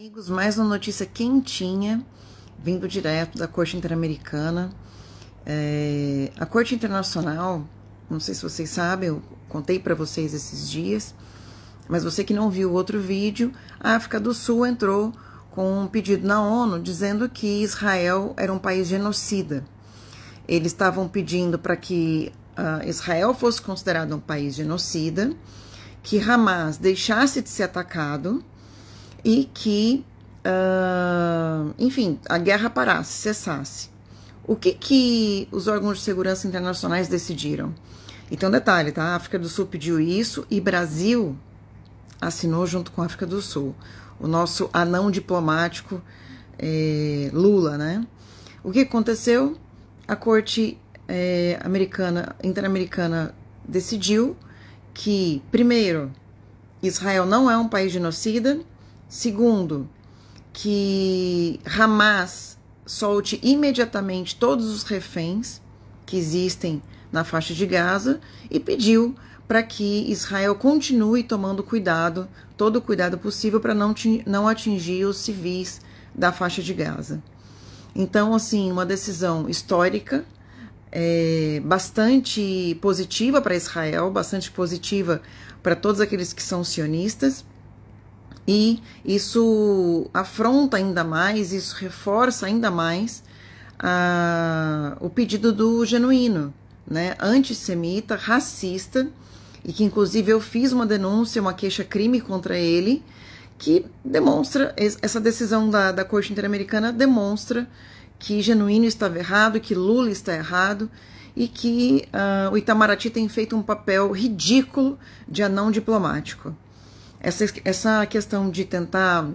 Amigos, mais uma notícia quentinha, vindo direto da Corte Interamericana. É, a Corte Internacional, não sei se vocês sabem, eu contei para vocês esses dias, mas você que não viu o outro vídeo, a África do Sul entrou com um pedido na ONU dizendo que Israel era um país genocida. Eles estavam pedindo para que uh, Israel fosse considerado um país genocida, que Hamas deixasse de ser atacado e que, uh, enfim, a guerra parasse, cessasse. O que, que os órgãos de segurança internacionais decidiram? Então, detalhe, tá? A África do Sul pediu isso e Brasil assinou junto com a África do Sul. O nosso anão diplomático eh, Lula, né? O que aconteceu? A Corte eh, Americana, Interamericana decidiu que, primeiro, Israel não é um país genocida Segundo, que Hamas solte imediatamente todos os reféns que existem na faixa de Gaza e pediu para que Israel continue tomando cuidado, todo o cuidado possível para não, não atingir os civis da faixa de Gaza. Então, assim, uma decisão histórica, é, bastante positiva para Israel, bastante positiva para todos aqueles que são sionistas, e isso afronta ainda mais, isso reforça ainda mais a, o pedido do genuíno, né? Antissemita, racista, e que inclusive eu fiz uma denúncia, uma queixa-crime contra ele, que demonstra, essa decisão da, da Corte Interamericana demonstra que Genuíno estava errado, que Lula está errado e que uh, o Itamaraty tem feito um papel ridículo de anão diplomático essa, essa questão de tentar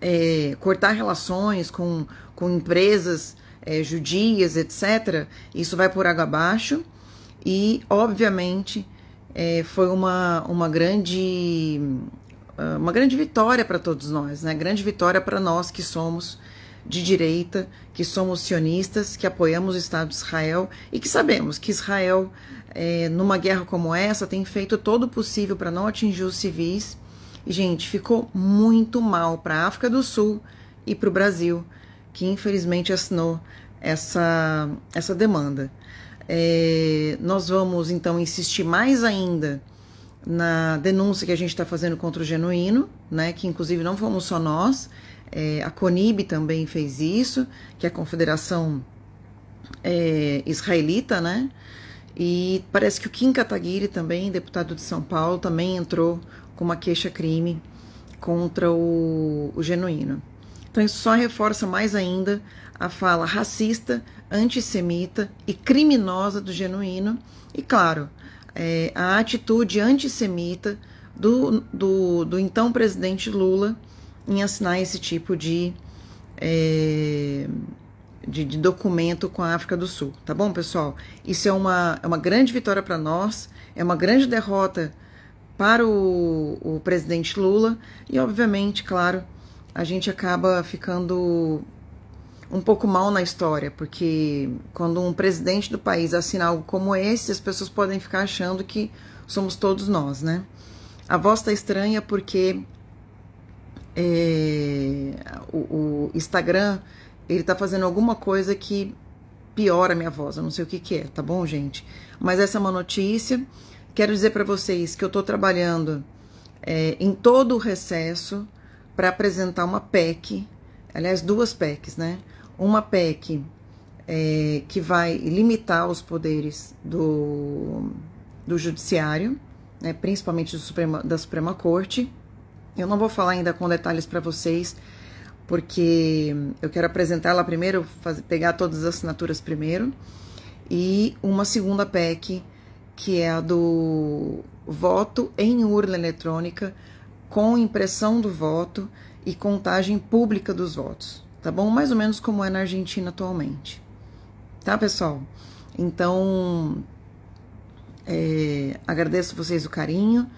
é, cortar relações com, com empresas é, judias, etc., isso vai por água abaixo. E, obviamente, é, foi uma, uma grande ah, uma grande vitória para todos nós, né? Grande vitória para nós que somos de direita, que somos sionistas, que apoiamos o Estado de Israel e que sabemos que Israel é, numa guerra como essa, tem feito todo o possível para não atingir os civis. E, gente, ficou muito mal para a África do Sul e para o Brasil, que infelizmente assinou essa, essa demanda. É, nós vamos então insistir mais ainda na denúncia que a gente está fazendo contra o genuíno, né? Que inclusive não fomos só nós, é, a Conib também fez isso, que é a Confederação é, Israelita, né? E parece que o Kim Kataguiri também, deputado de São Paulo, também entrou com uma queixa-crime contra o, o Genuíno. Então isso só reforça mais ainda a fala racista, antissemita e criminosa do Genuíno. E claro, é, a atitude antissemita do, do, do, então presidente Lula em assinar esse tipo de. É, de, de documento com a África do Sul, tá bom, pessoal? Isso é uma, é uma grande vitória para nós, é uma grande derrota para o, o presidente Lula e, obviamente, claro, a gente acaba ficando um pouco mal na história, porque quando um presidente do país assina algo como esse, as pessoas podem ficar achando que somos todos nós, né? A voz está estranha porque é, o, o Instagram ele tá fazendo alguma coisa que piora a minha voz, eu não sei o que que é, tá bom, gente? Mas essa é uma notícia. Quero dizer para vocês que eu tô trabalhando é, em todo o recesso para apresentar uma PEC, aliás, duas PECs, né? Uma PEC é, que vai limitar os poderes do, do Judiciário, né? principalmente do Suprema, da Suprema Corte. Eu não vou falar ainda com detalhes para vocês, porque eu quero apresentar ela primeiro, fazer, pegar todas as assinaturas primeiro, e uma segunda PEC, que é a do voto em urna eletrônica, com impressão do voto e contagem pública dos votos, tá bom? Mais ou menos como é na Argentina atualmente, tá, pessoal? Então, é, agradeço vocês o carinho.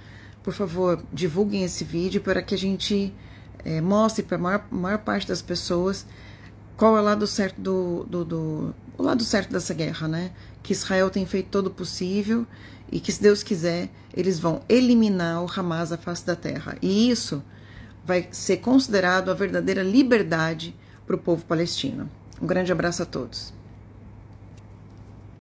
Por favor, divulguem esse vídeo para que a gente é, mostre para a maior, maior, parte das pessoas qual é o lado certo do, do, do, o lado certo dessa guerra, né? Que Israel tem feito todo o possível e que se Deus quiser eles vão eliminar o Hamas da face da terra. E isso vai ser considerado a verdadeira liberdade para o povo palestino. Um grande abraço a todos.